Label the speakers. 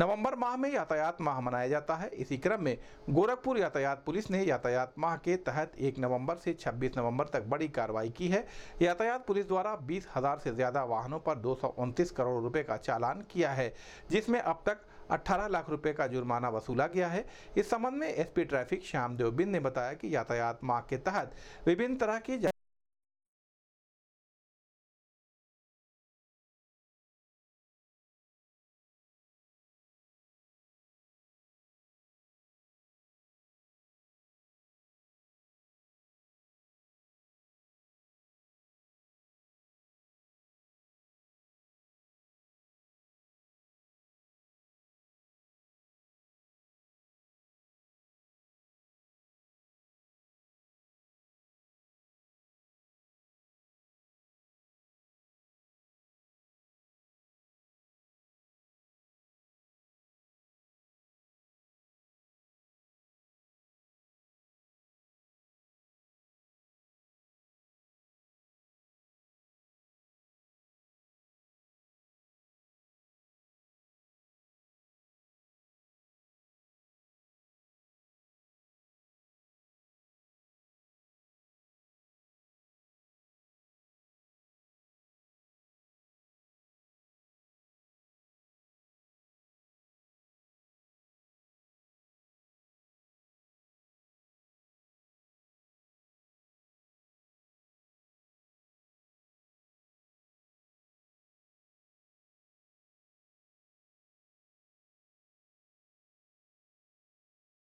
Speaker 1: नवंबर माह में यातायात माह मनाया जाता है इसी क्रम में गोरखपुर यातायात पुलिस ने यातायात माह के तहत 1 नवंबर से 26 नवंबर तक बड़ी कार्रवाई की है यातायात पुलिस द्वारा बीस हजार से ज़्यादा वाहनों पर दो करोड़ रुपए का चालान किया है जिसमें अब तक 18 लाख रुपए का जुर्माना वसूला गया है इस संबंध में एसपी ट्रैफिक श्याम देवबिंद ने बताया कि यातायात माह के तहत विभिन्न तरह की